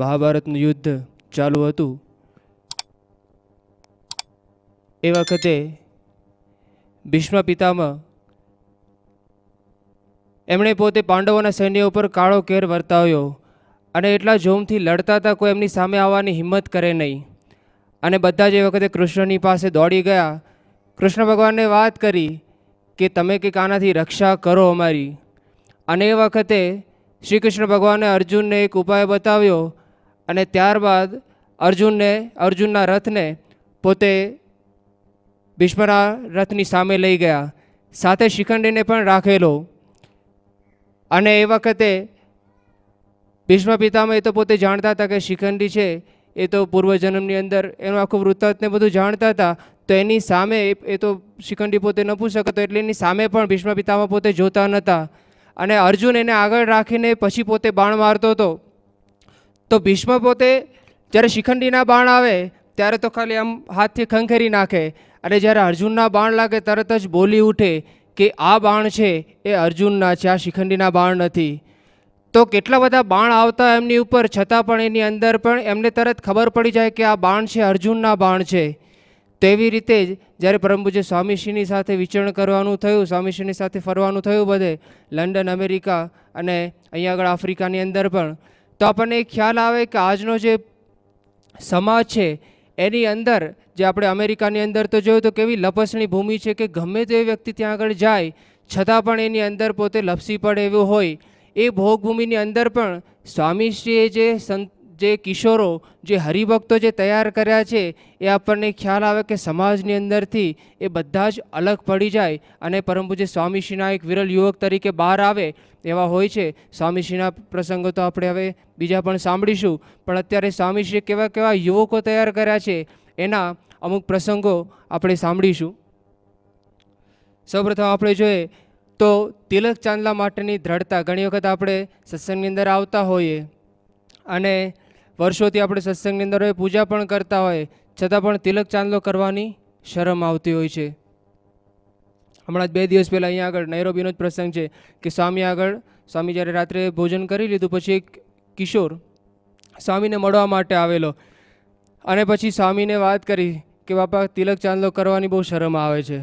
મહાભારતનું યુદ્ધ ચાલુ હતું એ વખતે ભીષ્મ પિતામાં એમણે પોતે પાંડવોના સૈન્ય ઉપર કાળો કેર વર્તાવ્યો અને એટલા જોમથી લડતા હતા કોઈ એમની સામે આવવાની હિંમત કરે નહીં અને બધા જ એ વખતે કૃષ્ણની પાસે દોડી ગયા કૃષ્ણ ભગવાનને વાત કરી કે તમે કંઈક આનાથી રક્ષા કરો અમારી અને એ વખતે શ્રી કૃષ્ણ ભગવાને અર્જુનને એક ઉપાય બતાવ્યો અને ત્યારબાદ અર્જુનને અર્જુનના રથને પોતે ભીષ્મના રથની સામે લઈ ગયા સાથે શિખંડીને પણ રાખેલો અને એ વખતે ભીષ્મ પિતામાં એ તો પોતે જાણતા હતા કે શિખંડી છે એ તો પૂર્વજન્મની અંદર એનું આખું વૃત્તાંત બધું જાણતા હતા તો એની સામે એ તો શિખંડી પોતે ન પૂછી શકતો એટલે એની સામે પણ ભીષ્મ પિતામાં પોતે જોતા નહોતા અને અર્જુન એને આગળ રાખીને પછી પોતે બાણ મારતો હતો તો ભીષ્મ પોતે જ્યારે શિખંડીના બાણ આવે ત્યારે તો ખાલી આમ હાથથી ખંખેરી નાખે અને જ્યારે અર્જુનના બાણ લાગે તરત જ બોલી ઉઠે કે આ બાણ છે એ અર્જુનના છે આ શિખંડીના બાણ નથી તો કેટલા બધા બાણ આવતા એમની ઉપર છતાં પણ એની અંદર પણ એમને તરત ખબર પડી જાય કે આ બાણ છે અર્જુનના બાણ છે તેવી રીતે જ જ્યારે પરમ પૂજ્ય સ્વામીશ્રીની સાથે વિચરણ કરવાનું થયું સ્વામીશ્રીની સાથે ફરવાનું થયું બધે લંડન અમેરિકા અને અહીંયા આગળ આફ્રિકાની અંદર પણ તો આપણને ખ્યાલ આવે કે આજનો જે સમાજ છે એની અંદર જે આપણે અમેરિકાની અંદર તો જોયું તો કેવી લપસણી ભૂમિ છે કે ગમે તે વ્યક્તિ ત્યાં આગળ જાય છતાં પણ એની અંદર પોતે લપસી પડે એવું હોય એ ભોગભૂમિની અંદર પણ સ્વામીશ્રીએ જે સંત જે કિશોરો જે હરિભક્તો જે તૈયાર કર્યા છે એ આપણને ખ્યાલ આવે કે સમાજની અંદરથી એ બધા જ અલગ પડી જાય અને પરમ પૂજ્ય સ્વામીશ્રીના એક વિરલ યુવક તરીકે બહાર આવે એવા હોય છે સ્વામીશ્રીના પ્રસંગો તો આપણે હવે બીજા પણ સાંભળીશું પણ અત્યારે સ્વામીશ્રીએ કેવા કેવા યુવકો તૈયાર કર્યા છે એના અમુક પ્રસંગો આપણે સાંભળીશું સૌપ્રથમ આપણે જોઈએ તો તિલક ચાંદલા માટેની દ્રઢતા ઘણી વખત આપણે સત્સંગની અંદર આવતા હોઈએ અને વર્ષોથી આપણે સત્સંગની અંદર હોય પૂજા પણ કરતા હોય છતાં પણ તિલક ચાંદલો કરવાની શરમ આવતી હોય છે હમણાં જ બે દિવસ પહેલાં અહીંયા આગળ નૈરોબીનો જ પ્રસંગ છે કે સ્વામી આગળ સ્વામી જ્યારે રાત્રે ભોજન કરી લીધું પછી એક કિશોર સ્વામીને મળવા માટે આવેલો અને પછી સ્વામીને વાત કરી કે બાપા તિલક ચાંદલો કરવાની બહુ શરમ આવે છે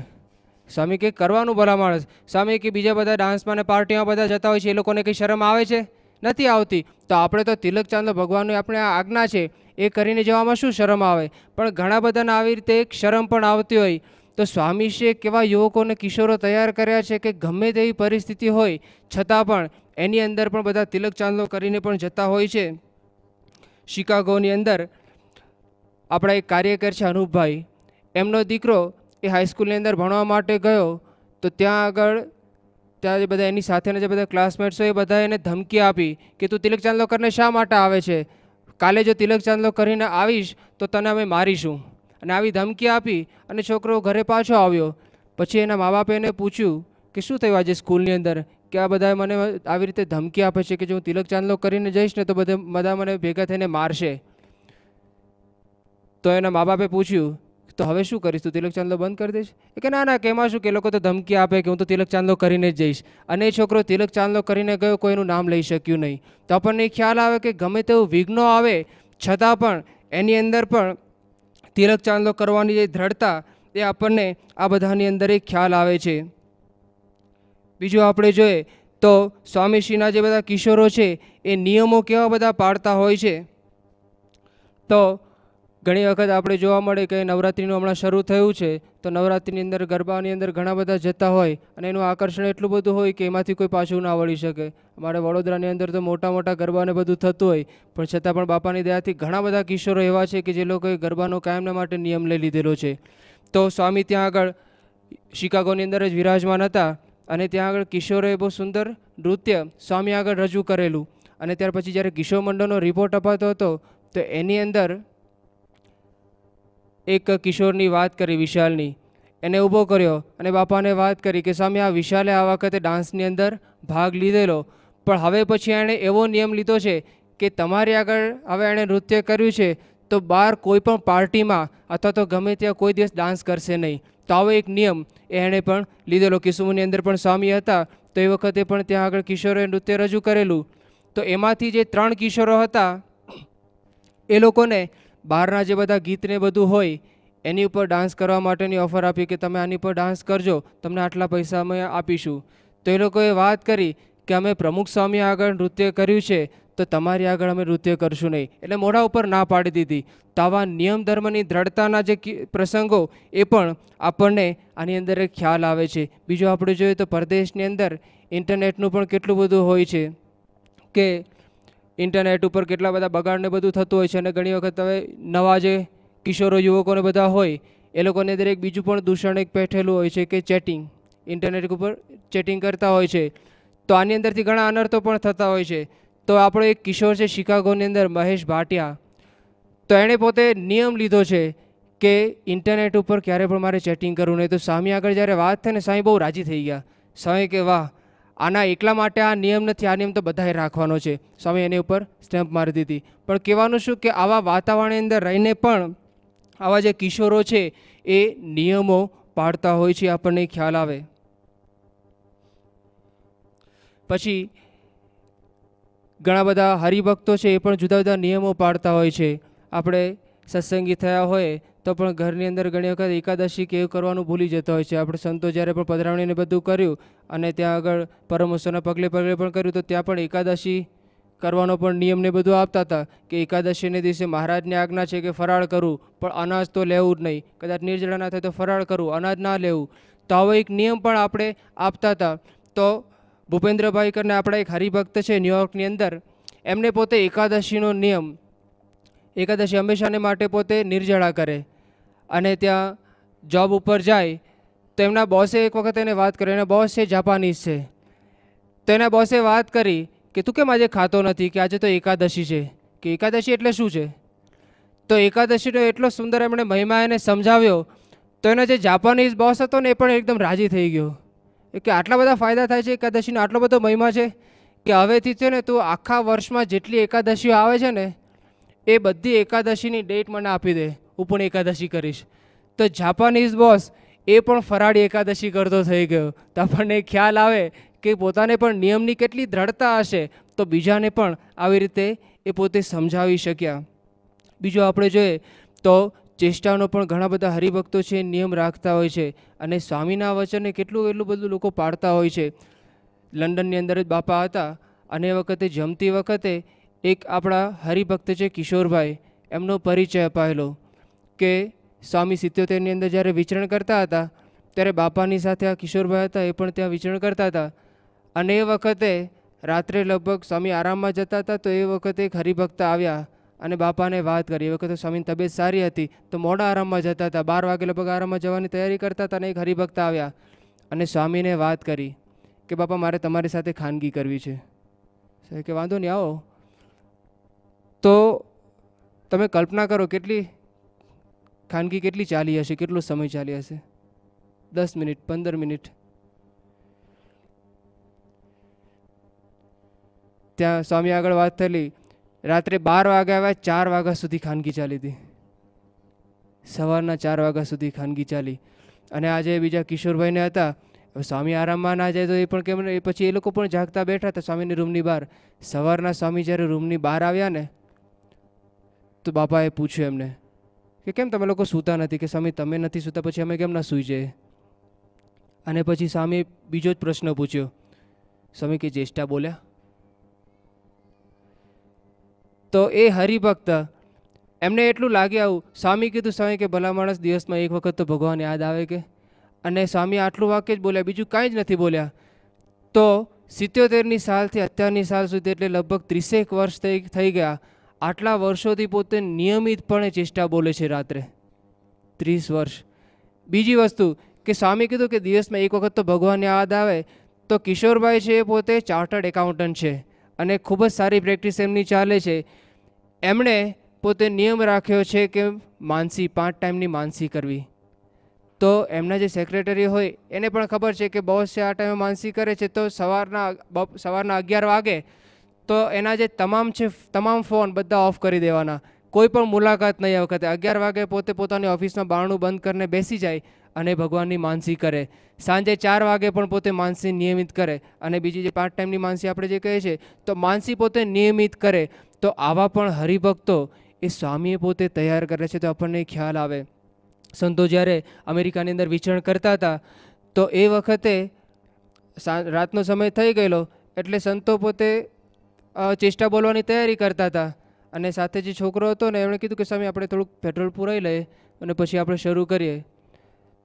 સ્વામી કે કરવાનું ભલા માણસ સ્વામી કે બીજા બધા ડાન્સમાં ને પાર્ટીમાં બધા જતા હોય છે એ લોકોને કંઈ શરમ આવે છે નથી આવતી તો આપણે તો તિલકચંદ ભગવાનની આપણે આજ્ઞા છે એ કરીને જવામાં શું શરમ આવે પણ ઘણા બધાને આવી રીતે એક શરમ પણ આવતી હોય તો સ્વામી છે કેવા યુવકોને કિશોરો તૈયાર કર્યા છે કે ગમે તેવી પરિસ્થિતિ હોય છતાં પણ એની અંદર પણ બધા તિલક ચાંદલો કરીને પણ જતા હોય છે શિકાગોની અંદર આપણા એક કાર્યકર છે અનુપભાઈ એમનો દીકરો એ હાઈસ્કૂલની અંદર ભણવા માટે ગયો તો ત્યાં આગળ ત્યાં જે બધા એની સાથેના જે બધા ક્લાસમેટ્સ હોય એ બધા એને ધમકી આપી કે તું તિલક ચાંદલો શા માટે આવે છે કાલે જો તિલક ચાંદલો કરીને આવીશ તો તને અમે મારીશું અને આવી ધમકી આપી અને છોકરો ઘરે પાછો આવ્યો પછી એના મા બાપે એને પૂછ્યું કે શું થયું આજે સ્કૂલની અંદર કે આ બધા મને આવી રીતે ધમકી આપે છે કે જો હું તિલક ચાંદલો કરીને જઈશ ને તો બધા બધા મને ભેગા થઈને મારશે તો એના મા બાપે પૂછ્યું તો હવે શું કરીશ તું તિલક ચાંદલો બંધ કરી દઈશ કે ના ના કેમાં શું કે લોકો તો ધમકી આપે કે હું તો તિલક ચાંદલો કરીને જ જઈશ અને એ છોકરો તિલક ચાંદલો કરીને ગયો કોઈ એનું નામ લઈ શક્યું નહીં તો આપણને એ ખ્યાલ આવે કે ગમે તેવું વિઘ્નો આવે છતાં પણ એની અંદર પણ તિલક ચાંદલો કરવાની જે દ્રઢતા એ આપણને આ બધાની અંદર એક ખ્યાલ આવે છે બીજું આપણે જોઈએ તો સ્વામીશ્રીના જે બધા કિશોરો છે એ નિયમો કેવા બધા પાડતા હોય છે તો ઘણી વખત આપણે જોવા મળે કે નવરાત્રિનું હમણાં શરૂ થયું છે તો નવરાત્રિની અંદર ગરબાની અંદર ઘણા બધા જતા હોય અને એનું આકર્ષણ એટલું બધું હોય કે એમાંથી કોઈ પાછું ના વળી શકે અમારે વડોદરાની અંદર તો મોટા મોટા ગરબાને બધું થતું હોય પણ છતાં પણ બાપાની દયાથી ઘણા બધા કિશોરો એવા છે કે જે લોકોએ ગરબાનો કાયમના માટે નિયમ લઈ લીધેલો છે તો સ્વામી ત્યાં આગળ શિકાગોની અંદર જ વિરાજમાન હતા અને ત્યાં આગળ કિશોરોએ બહુ સુંદર નૃત્ય સ્વામી આગળ રજૂ કરેલું અને ત્યાર પછી જ્યારે કિશોર મંડળનો રિપોર્ટ અપાતો હતો તો એની અંદર એક કિશોરની વાત કરી વિશાલની એને ઊભો કર્યો અને બાપાને વાત કરી કે સામે આ વિશાલે આ વખતે ડાન્સની અંદર ભાગ લીધેલો પણ હવે પછી એણે એવો નિયમ લીધો છે કે તમારી આગળ હવે એણે નૃત્ય કર્યું છે તો બહાર કોઈ પણ પાર્ટીમાં અથવા તો ગમે ત્યાં કોઈ દિવસ ડાન્સ કરશે નહીં તો આવો એક નિયમ એણે પણ લીધેલો કિસુમોની અંદર પણ સ્વામી હતા તો એ વખતે પણ ત્યાં આગળ કિશોરોએ નૃત્ય રજૂ કરેલું તો એમાંથી જે ત્રણ કિશોરો હતા એ લોકોને બહારના જે બધા ગીતને બધું હોય એની ઉપર ડાન્સ કરવા માટેની ઓફર આપી કે તમે આની પર ડાન્સ કરજો તમને આટલા પૈસા અમે આપીશું તો એ લોકોએ વાત કરી કે અમે પ્રમુખ સ્વામી આગળ નૃત્ય કર્યું છે તો તમારી આગળ અમે નૃત્ય કરશું નહીં એટલે મોઢા ઉપર ના પાડી દીધી તો આવા નિયમ ધર્મની દ્રઢતાના જે પ્રસંગો એ પણ આપણને આની અંદર ખ્યાલ આવે છે બીજું આપણે જોઈએ તો પરદેશની અંદર ઇન્ટરનેટનું પણ કેટલું બધું હોય છે કે ઇન્ટરનેટ ઉપર કેટલા બધા બગાડને બધું થતું હોય છે અને ઘણી વખત હવે નવા જે કિશોરો યુવકોને બધા હોય એ લોકોને દરેક બીજું પણ દૂષણ એક પેઠેલું હોય છે કે ચેટિંગ ઇન્ટરનેટ ઉપર ચેટિંગ કરતા હોય છે તો આની અંદરથી ઘણા અનર્થો પણ થતા હોય છે તો આપણો એક કિશોર છે શિકાગોની અંદર મહેશ ભાટિયા તો એણે પોતે નિયમ લીધો છે કે ઇન્ટરનેટ ઉપર ક્યારે પણ મારે ચેટિંગ કરવું નહીં તો સામે આગળ જ્યારે વાત થઈ ને સાંઈ બહુ રાજી થઈ ગયા સાંઈ કે વાહ આના એકલા માટે આ નિયમ નથી આ નિયમ તો બધાએ રાખવાનો છે સ્વામી એની ઉપર સ્ટેમ્પ મારી દીધી પણ કહેવાનું શું કે આવા વાતાવરણની અંદર રહીને પણ આવા જે કિશોરો છે એ નિયમો પાડતા હોય છે આપણને ખ્યાલ આવે પછી ઘણા બધા હરિભક્તો છે એ પણ જુદા જુદા નિયમો પાડતા હોય છે આપણે સત્સંગી થયા હોય તો પણ ઘરની અંદર ઘણી વખત એકાદશી કે એવું કરવાનું ભૂલી જતા હોય છે આપણે સંતો જ્યારે પણ પધરાવણીને બધું કર્યું અને ત્યાં આગળ પરમહંસોના પગલે પગલે પણ કર્યું તો ત્યાં પણ એકાદશી કરવાનો પણ નિયમને બધું આપતા હતા કે એકાદશીને દિવસે મહારાજની આજ્ઞા છે કે ફરાળ કરવું પણ અનાજ તો લેવું જ નહીં કદાચ નિર્જળા ના થાય તો ફરાળ કરવું અનાજ ના લેવું તો આવો એક નિયમ પણ આપણે આપતા હતા તો ભૂપેન્દ્રભાઈ કરીને આપણા એક હરિભક્ત છે ન્યુયોર્કની અંદર એમને પોતે એકાદશીનો નિયમ એકાદશી હંમેશાને માટે પોતે નિર્જળા કરે અને ત્યાં જોબ ઉપર જાય તો એમના બોસે એક વખત એને વાત કરી એના બોસ છે જાપાનીઝ છે તો એના બોસે વાત કરી કે તું કેમ આજે ખાતો નથી કે આજે તો એકાદશી છે કે એકાદશી એટલે શું છે તો એકાદશીનો એટલો સુંદર એમણે મહિમા એને સમજાવ્યો તો એનો જે જાપાનીઝ બોસ હતો ને એ પણ એકદમ રાજી થઈ ગયો કે આટલા બધા ફાયદા થાય છે એકાદશીનો આટલો બધો મહિમા છે કે હવેથી છે ને તું આખા વર્ષમાં જેટલી એકાદશીઓ આવે છે ને એ બધી એકાદશીની ડેટ મને આપી દે હું પણ એકાદશી કરીશ તો જાપાનીઝ બોસ એ પણ ફરાળી એકાદશી કરતો થઈ ગયો તો આપણને ખ્યાલ આવે કે પોતાને પણ નિયમની કેટલી દ્રઢતા હશે તો બીજાને પણ આવી રીતે એ પોતે સમજાવી શક્યા બીજું આપણે જોઈએ તો ચેષ્ટાનો પણ ઘણા બધા હરિભક્તો છે નિયમ રાખતા હોય છે અને સ્વામીના વચનને કેટલું એટલું બધું લોકો પાળતા હોય છે લંડનની અંદર જ બાપા હતા અને એ વખતે જમતી વખતે એક આપણા હરિભક્ત છે કિશોરભાઈ એમનો પરિચય અપાયેલો કે સ્વામી સિત્યોતેરની અંદર જ્યારે વિચરણ કરતા હતા ત્યારે બાપાની સાથે આ કિશોરભાઈ હતા એ પણ ત્યાં વિચરણ કરતા હતા અને એ વખતે રાત્રે લગભગ સ્વામી આરામમાં જતા હતા તો એ વખતે એક હરિભક્ત આવ્યા અને બાપાને વાત કરી એ વખતે સ્વામીની તબિયત સારી હતી તો મોડા આરામમાં જતા હતા બાર વાગે લગભગ આરામમાં જવાની તૈયારી કરતા હતા અને એક હરિભક્ત આવ્યા અને સ્વામીને વાત કરી કે બાપા મારે તમારી સાથે ખાનગી કરવી છે કે વાંધો નહીં આવો તો તમે કલ્પના કરો કેટલી ખાનગી કેટલી ચાલી હશે કેટલો સમય ચાલી હશે દસ મિનિટ પંદર મિનિટ ત્યાં સ્વામી આગળ વાત થયેલી રાત્રે બાર વાગે આવ્યા ચાર વાગ્યા સુધી ખાનગી ચાલી હતી સવારના ચાર વાગ્યા સુધી ખાનગી ચાલી અને આજે બીજા કિશોરભાઈને હતા સ્વામી આરામમાં ના જાય તો એ પણ કેમ એ પછી એ લોકો પણ જાગતા બેઠા હતા સ્વામીની રૂમની બહાર સવારના સ્વામી જ્યારે રૂમની બહાર આવ્યા ને તો બાપાએ પૂછ્યું એમને કે કેમ તમે લોકો સૂતા નથી કે સ્વામી તમે નથી સૂતા પછી અમે કેમ ના સૂઈ જઈએ અને પછી સ્વામી બીજો જ પ્રશ્ન પૂછ્યો સ્વામી કે જ્યેષ્ઠા બોલ્યા તો એ હરિભક્ત એમને એટલું લાગે આવું સ્વામી કીધું સ્વામી કે ભલા માણસ દિવસમાં એક વખત તો ભગવાન યાદ આવે કે અને સ્વામી આટલું વાક્ય જ બોલ્યા બીજું કાંઈ જ નથી બોલ્યા તો સિત્યોતેરની સાલથી અત્યારની સાલ સુધી એટલે લગભગ ત્રીસેક વર્ષ થઈ થઈ ગયા આટલા વર્ષોથી પોતે નિયમિતપણે ચેષ્ટા બોલે છે રાત્રે ત્રીસ વર્ષ બીજી વસ્તુ કે સ્વામી કીધું કે દિવસમાં એક વખત તો ભગવાનની યાદ આવે તો કિશોરભાઈ છે એ પોતે ચાર્ટર્ડ એકાઉન્ટન્ટ છે અને ખૂબ જ સારી પ્રેક્ટિસ એમની ચાલે છે એમણે પોતે નિયમ રાખ્યો છે કે માનસી પાંચ ટાઈમની માનસી કરવી તો એમના જે સેક્રેટરી હોય એને પણ ખબર છે કે બોસ આ ટાઈમે માનસી કરે છે તો સવારના સવારના અગિયાર વાગે તો એના જે તમામ છે તમામ ફોન બધા ઓફ કરી દેવાના કોઈ પણ મુલાકાત નહીં આ વખતે અગિયાર વાગે પોતે પોતાની ઓફિસમાં બારણું બંધ કરીને બેસી જાય અને ભગવાનની માનસી કરે સાંજે ચાર વાગે પણ પોતે માનસી નિયમિત કરે અને બીજી જે પાર્ટ ટાઈમની માનસી આપણે જે કહીએ છીએ તો માનસી પોતે નિયમિત કરે તો આવા પણ હરિભક્તો એ સ્વામીએ પોતે તૈયાર કરે છે તો આપણને ખ્યાલ આવે સંતો જ્યારે અમેરિકાની અંદર વિચરણ કરતા હતા તો એ વખતે રાતનો સમય થઈ ગયેલો એટલે સંતો પોતે ચેષ્ટા બોલવાની તૈયારી કરતા હતા અને સાથે જે છોકરો હતો ને એમણે કીધું કે સ્વામી આપણે થોડુંક પેટ્રોલ પુરાવી લઈએ અને પછી આપણે શરૂ કરીએ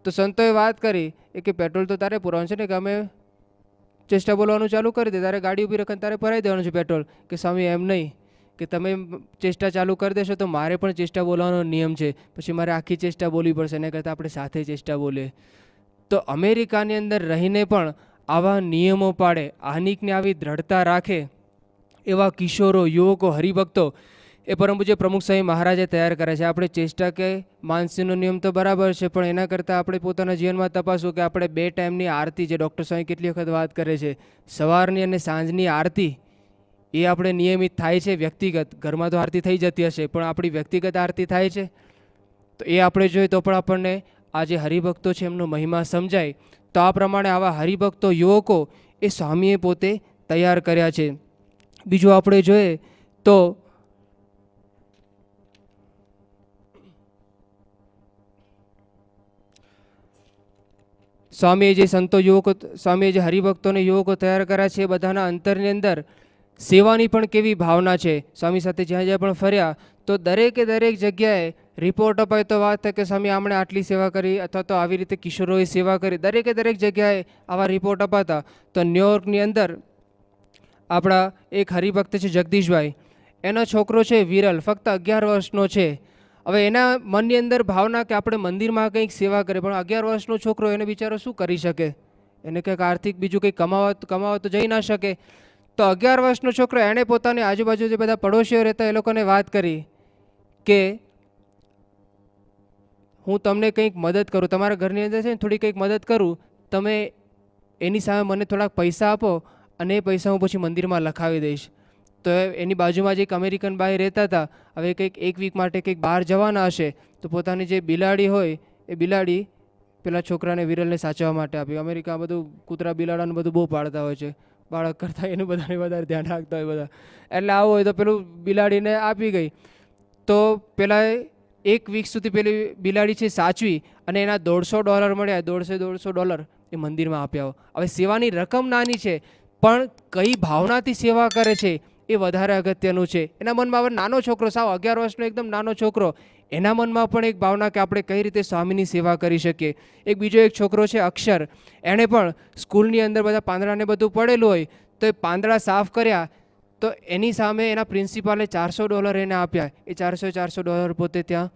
તો સંતોએ વાત કરી કે પેટ્રોલ તો તારે પુરાવાનું છે ને કે અમે ચેષ્ટા બોલવાનું ચાલુ કરી દે તારે ગાડી ઊભી રખને તારે ભરાઈ દેવાનું છે પેટ્રોલ કે સ્વામી એમ નહીં કે તમે ચેષ્ટા ચાલુ કરી દેશો તો મારે પણ ચેષ્ટા બોલવાનો નિયમ છે પછી મારે આખી ચેષ્ટા બોલવી પડશે એના કરતાં આપણે સાથે ચેષ્ટા બોલીએ તો અમેરિકાની અંદર રહીને પણ આવા નિયમો પાડે આનીકને આવી દ્રઢતા રાખે એવા કિશોરો યુવકો હરિભક્તો એ પરમ પૂજ્ય પ્રમુખ સ્વામી મહારાજે તૈયાર કરે છે આપણે ચેષ્ટા કે માનસીનો નિયમ તો બરાબર છે પણ એના કરતાં આપણે પોતાના જીવનમાં તપાસવું કે આપણે બે ટાઈમની આરતી જે ડૉક્ટર સ્વામી કેટલી વખત વાત કરે છે સવારની અને સાંજની આરતી એ આપણે નિયમિત થાય છે વ્યક્તિગત ઘરમાં તો આરતી થઈ જતી હશે પણ આપણી વ્યક્તિગત આરતી થાય છે તો એ આપણે જોઈએ તો પણ આપણને આ જે હરિભક્તો છે એમનો મહિમા સમજાય તો આ પ્રમાણે આવા હરિભક્તો યુવકો એ સ્વામીએ પોતે તૈયાર કર્યા છે બીજું આપણે જોઈએ તો સ્વામીએ જે સંતો યુવકો સ્વામીએ જે હરિભક્તોને યુવકો તૈયાર કર્યા છે બધાના અંતરની અંદર સેવાની પણ કેવી ભાવના છે સ્વામી સાથે જ્યાં જ્યાં પણ ફર્યા તો દરેકે દરેક જગ્યાએ રિપોર્ટ અપાય તો વાત થાય કે સ્વામી આમણે આટલી સેવા કરી અથવા તો આવી રીતે કિશોરોએ સેવા કરી દરેકે દરેક જગ્યાએ આવા રિપોર્ટ અપાતા તો ન્યુયોર્કની અંદર આપણા એક હરિભક્ત છે જગદીશભાઈ એનો છોકરો છે વિરલ ફક્ત અગિયાર વર્ષનો છે હવે એના મનની અંદર ભાવના કે આપણે મંદિરમાં કંઈક સેવા કરે પણ અગિયાર વર્ષનો છોકરો એને બિચારો શું કરી શકે એને કંઈક આર્થિક બીજું કંઈક કમાવા કમાવા તો જઈ ના શકે તો અગિયાર વર્ષનો છોકરો એણે પોતાની આજુબાજુ જે બધા પડોશીઓ રહેતા એ લોકોને વાત કરી કે હું તમને કંઈક મદદ કરું તમારા ઘરની અંદર છે ને થોડી કંઈક મદદ કરું તમે એની સામે મને થોડાક પૈસા આપો અને એ પૈસા હું પછી મંદિરમાં લખાવી દઈશ તો એની બાજુમાં જે એક અમેરિકન બાઈ રહેતા હતા હવે કંઈક એક વીક માટે કંઈક બહાર જવાના હશે તો પોતાની જે બિલાડી હોય એ બિલાડી પેલા છોકરાને વિરલને સાચવવા માટે આપ્યું અમેરિકા બધું કૂતરા બિલાડાનું બધું બહુ પાડતા હોય છે બાળક કરતાં એનું બધાને વધારે ધ્યાન રાખતા હોય બધા એટલે આવું હોય તો પેલું બિલાડીને આપી ગઈ તો પેલા એક વીક સુધી પેલી બિલાડી છે સાચવી અને એના દોઢસો ડોલર મળ્યા દોઢસો દોઢસો ડોલર એ મંદિરમાં આપ્યા હવે સેવાની રકમ નાની છે પણ કઈ ભાવનાથી સેવા કરે છે એ વધારે અગત્યનું છે એના મનમાં હવે નાનો છોકરો સાવ અગિયાર વર્ષનો એકદમ નાનો છોકરો એના મનમાં પણ એક ભાવના કે આપણે કઈ રીતે સ્વામીની સેવા કરી શકીએ એક બીજો એક છોકરો છે અક્ષર એણે પણ સ્કૂલની અંદર બધા પાંદડાને બધું પડેલું હોય તો એ પાંદડા સાફ કર્યા તો એની સામે એના પ્રિન્સિપાલે ચારસો ડોલર એને આપ્યા એ ચારસો ચારસો ડોલર પોતે ત્યાં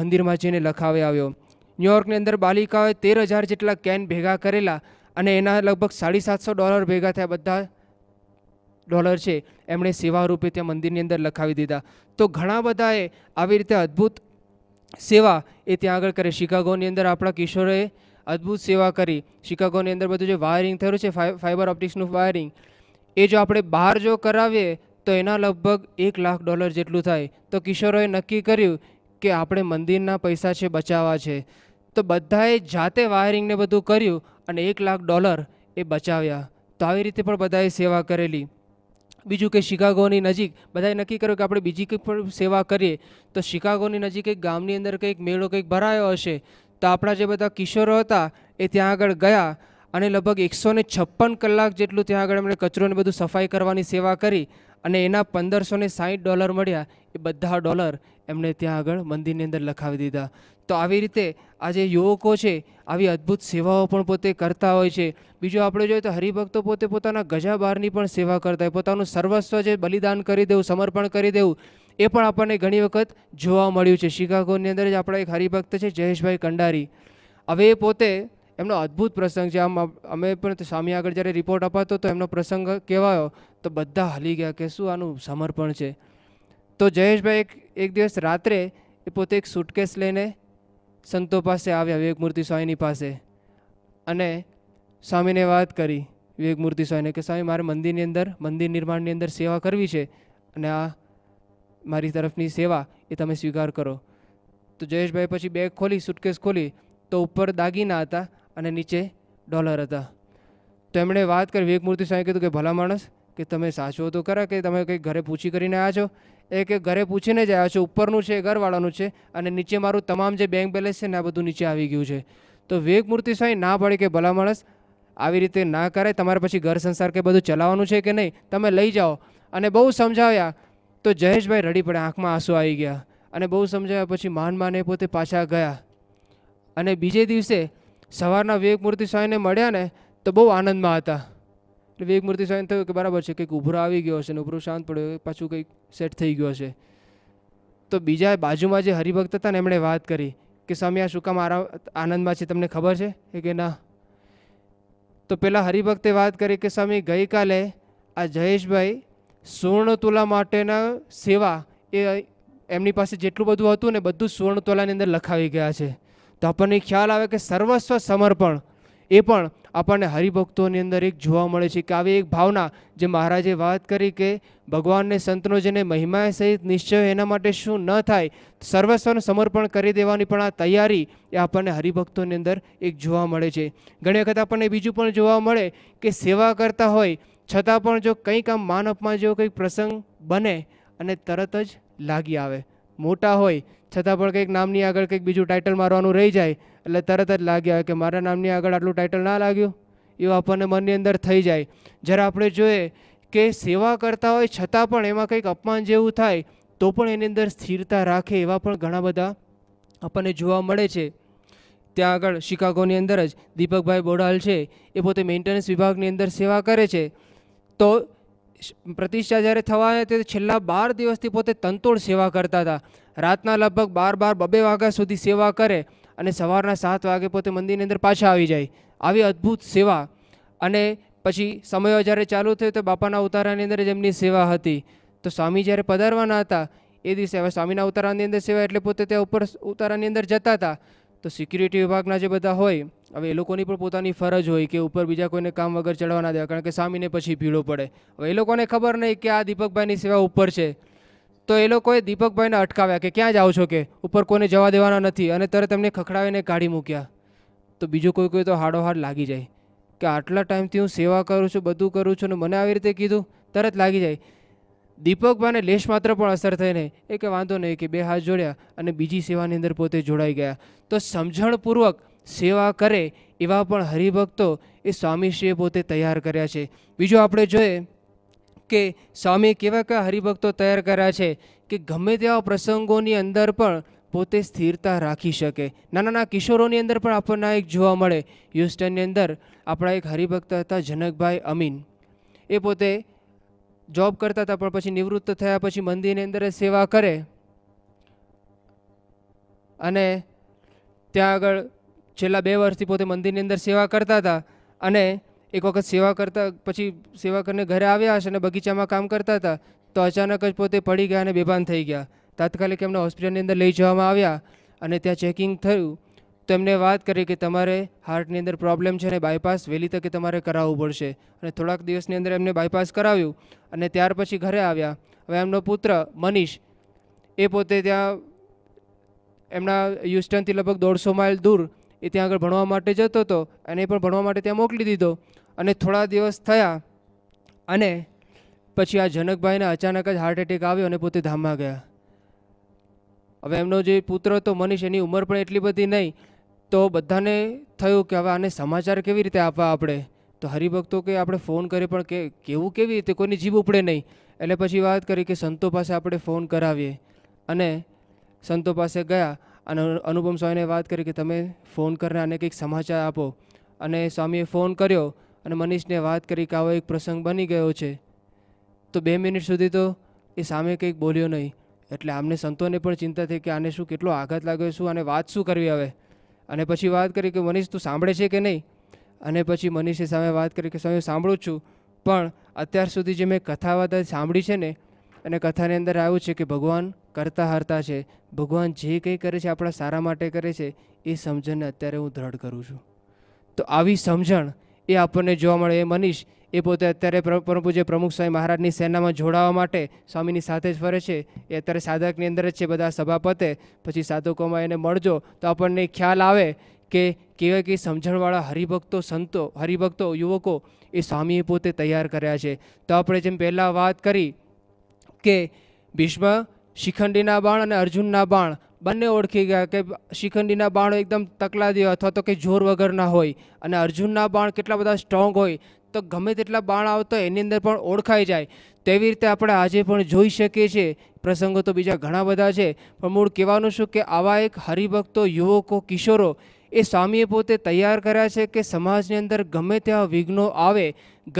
મંદિરમાં જઈને લખાવી આવ્યો ન્યુયોર્કની અંદર બાલિકાઓએ તેર હજાર જેટલા કેન ભેગા કરેલા અને એના લગભગ સાડી સાતસો ડોલર ભેગા થયા બધા ડોલર છે એમણે સેવા રૂપે ત્યાં મંદિરની અંદર લખાવી દીધા તો ઘણા બધાએ આવી રીતે અદ્ભુત સેવા એ ત્યાં આગળ કરે શિકાગોની અંદર આપણા કિશોરોએ અદ્ભુત સેવા કરી શિકાગોની અંદર બધું જે વાયરિંગ થયું છે ફાઇબર ઓપ્ટિક્સનું વાયરિંગ એ જો આપણે બહાર જો કરાવીએ તો એના લગભગ એક લાખ ડોલર જેટલું થાય તો કિશોરોએ નક્કી કર્યું કે આપણે મંદિરના પૈસા છે બચાવવા છે તો બધાએ જાતે વાયરિંગને બધું કર્યું અને એક લાખ ડોલર એ બચાવ્યા તો આવી રીતે પણ બધાએ સેવા કરેલી બીજું કે શિકાગોની નજીક બધાએ નક્કી કર્યું કે આપણે બીજી કંઈક પણ સેવા કરીએ તો શિકાગોની નજીક એક ગામની અંદર કંઈક મેળો કંઈક ભરાયો હશે તો આપણા જે બધા કિશોરો હતા એ ત્યાં આગળ ગયા અને લગભગ એકસો ને છપ્પન કલાક જેટલું ત્યાં આગળ એમણે કચરોને બધું સફાઈ કરવાની સેવા કરી અને એના પંદરસો ને સાહીઠ ડોલર મળ્યા એ બધા ડોલર એમણે ત્યાં આગળ મંદિરની અંદર લખાવી દીધા તો આવી રીતે આ જે યુવકો છે આવી અદ્ભુત સેવાઓ પણ પોતે કરતા હોય છે બીજું આપણે જોઈએ તો હરિભક્તો પોતે પોતાના ગજા બહારની પણ સેવા કરતા હોય પોતાનું સર્વસ્વ જે બલિદાન કરી દેવું સમર્પણ કરી દેવું એ પણ આપણને ઘણી વખત જોવા મળ્યું છે શિકાગોની અંદર જ આપણા એક હરિભક્ત છે જયેશભાઈ કંડારી હવે એ પોતે એમનો અદ્ભુત પ્રસંગ છે આમ અમે પણ સ્વામી આગળ જ્યારે રિપોર્ટ અપાતો તો એમનો પ્રસંગ કહેવાયો તો બધા હલી ગયા કે શું આનું સમર્પણ છે તો જયેશભાઈ એક એક દિવસ રાત્રે એ પોતે એક સૂટકેસ લઈને સંતો પાસે આવ્યા વિવેકમૂર્તિ સ્વામીની પાસે અને સ્વામીને વાત કરી વિવેકમૂર્તિ સ્વામીને કે સ્વામી મારે મંદિરની અંદર મંદિર નિર્માણની અંદર સેવા કરવી છે અને આ મારી તરફની સેવા એ તમે સ્વીકાર કરો તો જયેશભાઈ પછી બેગ ખોલી સુટકેસ ખોલી તો ઉપર દાગીના હતા અને નીચે ડોલર હતા તો એમણે વાત કરી વિવેકમૂર્તિ સ્વામી કીધું કે ભલા માણસ કે તમે સાચો તો ખરા કે તમે કંઈક ઘરે પૂછી કરીને આવ્યા છો એ કે ઘરે પૂછીને જ આવ્યા છો ઉપરનું છે ઘરવાળાનું છે અને નીચે મારું તમામ જે બેંક બેલેન્સ છે ને આ બધું નીચે આવી ગયું છે તો વિવેક મૂર્તિ ના પડે કે ભલા માણસ આવી રીતે ના કરાય તમારે પછી ઘર સંસાર કે બધું ચલાવવાનું છે કે નહીં તમે લઈ જાઓ અને બહુ સમજાવ્યા તો જયેશભાઈ રડી પડે આંખમાં આંસુ આવી ગયા અને બહુ સમજાવ્યા પછી માન માને પોતે પાછા ગયા અને બીજે દિવસે સવારના વિવેકમૂર્તિ સ્વામીને મળ્યા ને તો બહુ આનંદમાં હતા એટલે વેગમૂર્તિ સ્વામીને થયું કે બરાબર છે કંઈક ઉભરો આવી ગયો હશે ને ઉભરો શાંત પડ્યો પાછું કંઈક સેટ થઈ ગયો હશે તો બીજા બાજુમાં જે હરિભક્ત હતા ને એમણે વાત કરી કે સ્વામી આ શું કામ આનંદમાં છે તમને ખબર છે કે ના તો પેલા હરિભક્તે વાત કરી કે સ્વામી ગઈકાલે આ જયેશભાઈ સુવર્ણ તુલા માટેના સેવા એ એમની પાસે જેટલું બધું હતું ને બધું સુવર્ણ તુલાની અંદર લખાવી ગયા છે તો આપણને ખ્યાલ આવે કે સર્વસ્વ સમર્પણ એ પણ આપણને હરિભક્તોની અંદર એક જોવા મળે છે કે આવી એક ભાવના જે મહારાજે વાત કરી કે ભગવાનને સંતનો જેને મહિમા સહિત નિશ્ચય એના માટે શું ન થાય સર્વસ્વનું સમર્પણ કરી દેવાની પણ આ તૈયારી એ આપણને હરિભક્તોની અંદર એક જોવા મળે છે ઘણી વખત આપણને બીજું પણ જોવા મળે કે સેવા કરતા હોય છતાં પણ જો કંઈક આમ માન અપમાન જેવો કંઈક પ્રસંગ બને અને તરત જ લાગી આવે મોટા હોય છતાં પણ કંઈક નામની આગળ કંઈક બીજું ટાઇટલ મારવાનું રહી જાય એટલે તરત જ લાગ્યા કે મારા નામની આગળ આટલું ટાઇટલ ના લાગ્યું એવું આપણને મનની અંદર થઈ જાય જ્યારે આપણે જોઈએ કે સેવા કરતા હોય છતાં પણ એમાં કંઈક અપમાન જેવું થાય તો પણ એની અંદર સ્થિરતા રાખે એવા પણ ઘણા બધા આપણને જોવા મળે છે ત્યાં આગળ શિકાગોની અંદર જ દીપકભાઈ બોડાલ છે એ પોતે મેન્ટેનન્સ વિભાગની અંદર સેવા કરે છે તો પ્રતિષ્ઠા જ્યારે થવાએ તે છલ્લા 12 દિવસથી પોતે તંતોળ સેવા કરતા હતા રાતના લગભગ 12 બાર બબે વાગ્યા સુધી સેવા કરે અને સવારના 7 વાગે પોતે મંદિરની અંદર પાછા આવી જાય આવી અદ્ભુત સેવા અને પછી સમય જારે ચાલુ થયો તો બાપાના ઉતરાણની અંદર જે એમની સેવા હતી તો સ્વામી જારે પધારવાના હતા એ દિ સેવા સ્વામીના ઉતરાણની અંદર સેવા એટલે પોતે ત્યાં ઉપર ઉતરાણની અંદર જતો હતા તો સિક્યુરિટી વિભાગના જે બધા હોય હવે એ લોકોની પણ પોતાની ફરજ હોય કે ઉપર બીજા કોઈને કામ વગર ચડવા ના દેવા કારણ કે સામીને પછી ભીડો પડે હવે એ લોકોને ખબર નહીં કે આ દીપકભાઈની સેવા ઉપર છે તો એ લોકોએ દીપકભાઈને અટકાવ્યા કે ક્યાં જાઓ છો કે ઉપર કોઈને જવા દેવાના નથી અને તરત એમને ખખડાવીને કાઢી મૂક્યા તો બીજું કોઈ કોઈ તો હાડોહાડ લાગી જાય કે આટલા ટાઈમથી હું સેવા કરું છું બધું કરું છું અને મને આવી રીતે કીધું તરત લાગી જાય દીપકભાઈને લેશ માત્ર પણ અસર થઈને એ કે વાંધો નહીં કે બે હાથ જોડ્યા અને બીજી સેવાની અંદર પોતે જોડાઈ ગયા તો સમજણપૂર્વક સેવા કરે એવા પણ હરિભક્તો એ સ્વામીશ્રીએ પોતે તૈયાર કર્યા છે બીજું આપણે જોઈએ કે સ્વામી કેવા કયા હરિભક્તો તૈયાર કર્યા છે કે ગમે તેવા પ્રસંગોની અંદર પણ પોતે સ્થિરતા રાખી શકે નાના નાના કિશોરોની અંદર પણ આપણને એક જોવા મળે હ્યુસ્ટનની અંદર આપણા એક હરિભક્ત હતા જનકભાઈ અમીન એ પોતે જોબ કરતા હતા પણ પછી નિવૃત્ત થયા પછી મંદિરની અંદર સેવા કરે અને ત્યાં આગળ છેલ્લા બે વર્ષથી પોતે મંદિરની અંદર સેવા કરતા હતા અને એક વખત સેવા કરતા પછી સેવા કરીને ઘરે આવ્યા હશે અને બગીચામાં કામ કરતા હતા તો અચાનક જ પોતે પડી ગયા અને બેભાન થઈ ગયા તાત્કાલિક એમને હોસ્પિટલની અંદર લઈ જવામાં આવ્યા અને ત્યાં ચેકિંગ થયું તો એમને વાત કરી કે તમારે હાર્ટની અંદર પ્રોબ્લેમ છે અને બાયપાસ વહેલી તકે તમારે કરાવવું પડશે અને થોડાક દિવસની અંદર એમને બાયપાસ કરાવ્યું અને ત્યાર પછી ઘરે આવ્યા હવે એમનો પુત્ર મનીષ એ પોતે ત્યાં એમના હ્યુસ્ટનથી લગભગ દોઢસો માઇલ દૂર એ ત્યાં આગળ ભણવા માટે જતો હતો અને એ પણ ભણવા માટે ત્યાં મોકલી દીધો અને થોડા દિવસ થયા અને પછી આ જનકભાઈને અચાનક જ હાર્ટ એટેક આવ્યો અને પોતે ધામમાં ગયા હવે એમનો જે પુત્ર હતો મનીષ એની ઉંમર પણ એટલી બધી નહીં તો બધાને થયું કે હવે આને સમાચાર કેવી રીતે આપવા આપણે તો હરિભક્તો કે આપણે ફોન કરીએ પણ કે કેવું કેવી રીતે કોઈની જીભ ઉપડે નહીં એટલે પછી વાત કરી કે સંતો પાસે આપણે ફોન કરાવીએ અને સંતો પાસે ગયા અને અનુપમ સ્વામીને વાત કરી કે તમે ફોન કરીને આને કંઈક સમાચાર આપો અને સ્વામીએ ફોન કર્યો અને મનીષને વાત કરી કે આવો એક પ્રસંગ બની ગયો છે તો બે મિનિટ સુધી તો એ સામે કંઈક બોલ્યો નહીં એટલે આમને સંતોને પણ ચિંતા થઈ કે આને શું કેટલો આઘાત લાગ્યો શું અને વાત શું કરવી હવે અને પછી વાત કરી કે મનીષ તું સાંભળે છે કે નહીં અને પછી મનીષે સામે વાત કરી કે સ્વામી સાંભળું છું પણ અત્યાર સુધી જે મેં કથા વાત સાંભળી છે ને અને કથાની અંદર આવ્યું છે કે ભગવાન કરતા હરતા છે ભગવાન જે કંઈ કરે છે આપણા સારા માટે કરે છે એ સમજણને અત્યારે હું દ્રઢ કરું છું તો આવી સમજણ એ આપણને જોવા મળે એ મનીષ એ પોતે અત્યારે પરમ પૂજ્ય પ્રમુખ સ્વામી મહારાજની સેનામાં જોડાવા માટે સ્વામીની સાથે જ ફરે છે એ અત્યારે સાધકની અંદર જ છે બધા સભાપતે પછી સાધકોમાં એને મળજો તો આપણને ખ્યાલ આવે કે કેવા કે સમજણવાળા હરિભક્તો સંતો હરિભક્તો યુવકો એ સ્વામીએ પોતે તૈયાર કર્યા છે તો આપણે જેમ પહેલાં વાત કરી કે ભીષ્મ શિખંડીના બાણ અને અર્જુનના બાણ બંને ઓળખી ગયા કે શિખંડીના બાણો એકદમ તકલા દે અથવા તો કંઈ જોર વગરના હોય અને અર્જુનના બાણ કેટલા બધા સ્ટ્રોંગ હોય તો ગમે તેટલા બાણ આવતો એની અંદર પણ ઓળખાઈ જાય તેવી રીતે આપણે આજે પણ જોઈ શકીએ છીએ પ્રસંગો તો બીજા ઘણા બધા છે પણ મૂળ કહેવાનું શું કે આવા એક હરિભક્તો યુવકો કિશોરો એ સ્વામીએ પોતે તૈયાર કર્યા છે કે સમાજની અંદર ગમે તેવા વિઘ્નો આવે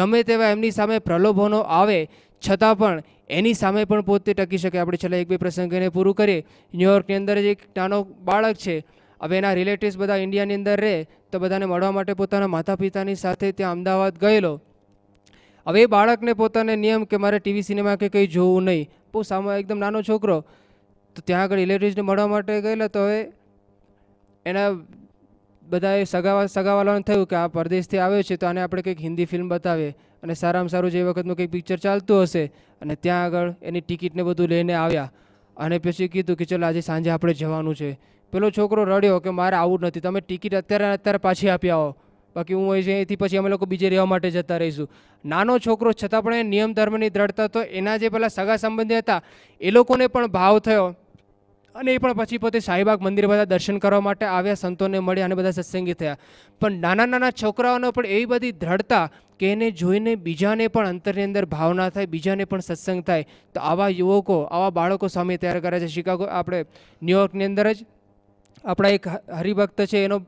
ગમે તેવા એમની સામે પ્રલોભનો આવે છતાં પણ એની સામે પણ પોતે ટકી શકે આપણે છેલ્લા એક બે પ્રસંગને પૂરું કરીએ ન્યુયોર્કની અંદર જ એક નાનો બાળક છે હવે એના રિલેટિવ્સ બધા ઇન્ડિયાની અંદર રહે તો બધાને મળવા માટે પોતાના માતા પિતાની સાથે ત્યાં અમદાવાદ ગયેલો હવે એ બાળકને પોતાને નિયમ કે મારે ટીવી સિનેમા કે કંઈ જોવું નહીં બહુ સામે એકદમ નાનો છોકરો તો ત્યાં આગળ રિલેટિવ્સને મળવા માટે ગયેલા તો હવે એના બધાએ સગાવા સગાવાલાને થયું કે આ પરદેશથી આવ્યો છે તો આને આપણે કંઈક હિન્દી ફિલ્મ બતાવીએ અને સારામાં સારું જે વખતનું કંઈક પિક્ચર ચાલતું હશે અને ત્યાં આગળ એની ટિકિટને બધું લઈને આવ્યા અને પછી કીધું કે ચલો આજે સાંજે આપણે જવાનું છે પેલો છોકરો રડ્યો કે મારે આવું નથી તમે ટિકિટ અત્યારે અત્યારે પાછી આપી આવો બાકી હું અહીંથી પછી અમે લોકો બીજે રહેવા માટે જતા રહીશું નાનો છોકરો છતાં પણ એ નિયમ ધર્મની દ્રઢતા તો એના જે પેલા સગા સંબંધી હતા એ લોકોને પણ ભાવ થયો અને એ પણ પછી પોતે શાહીબાગ મંદિર બધા દર્શન કરવા માટે આવ્યા સંતોને મળ્યા અને બધા સત્સંગી થયા પણ નાના નાના છોકરાઓને પણ એવી બધી દ્રઢતા કે એને જોઈને બીજાને પણ અંતરની અંદર ભાવના થાય બીજાને પણ સત્સંગ થાય તો આવા યુવકો આવા બાળકો સ્વામી તૈયાર કરે છે શિકાગો આપણે ન્યુયોર્કની અંદર જ આપણા એક હરિભક્ત છે એનો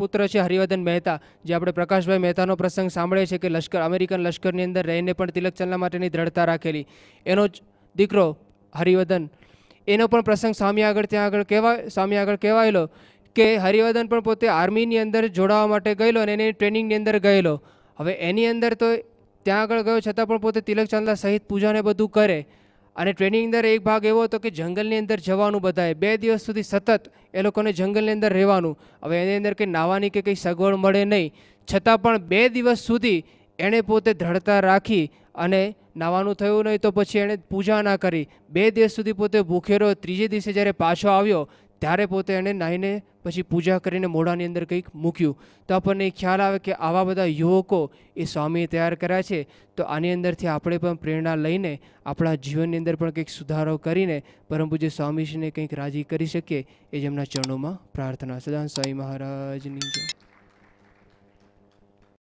પુત્ર છે હરિવર્ધન મહેતા જે આપણે પ્રકાશભાઈ મહેતાનો પ્રસંગ સાંભળે છે કે લશ્કર અમેરિકન લશ્કરની અંદર રહીને પણ તિલક ચલના માટેની દ્રઢતા રાખેલી એનો જ દીકરો હરિવર્ધન એનો પણ પ્રસંગ સ્વામી આગળ ત્યાં આગળ કહેવા સ્વામી આગળ કહેવાયેલો કે હરિવર્ધન પણ પોતે આર્મીની અંદર જોડાવા માટે ગયેલો અને એની ટ્રેનિંગની અંદર ગયેલો હવે એની અંદર તો ત્યાં આગળ ગયો છતાં પણ પોતે તિલક ચાંદલા સહિત પૂજાને બધું કરે અને ટ્રેનિંગ અંદર એક ભાગ એવો હતો કે જંગલની અંદર જવાનું બધાએ બે દિવસ સુધી સતત એ લોકોને જંગલની અંદર રહેવાનું હવે એની અંદર કંઈ નાવાની કે કંઈ સગવડ મળે નહીં છતાં પણ બે દિવસ સુધી એણે પોતે દ્રઢતા રાખી અને નાવાનું થયું નહીં તો પછી એણે પૂજા ના કરી બે દિવસ સુધી પોતે ભૂખેરો ત્રીજે દિવસે જ્યારે પાછો આવ્યો ત્યારે પોતે એણે નાહીને પછી પૂજા કરીને મોઢાની અંદર કંઈક મૂક્યું તો આપણને ખ્યાલ આવે કે આવા બધા યુવકો એ સ્વામીએ તૈયાર કર્યા છે તો આની અંદરથી આપણે પણ પ્રેરણા લઈને આપણા જીવનની અંદર પણ કંઈક સુધારો કરીને પરમ પૂજ્ય સ્વામીજીને કંઈક રાજી કરી શકીએ એ જ એમના ચરણોમાં પ્રાર્થના સદાન સ્વામી મહારાજની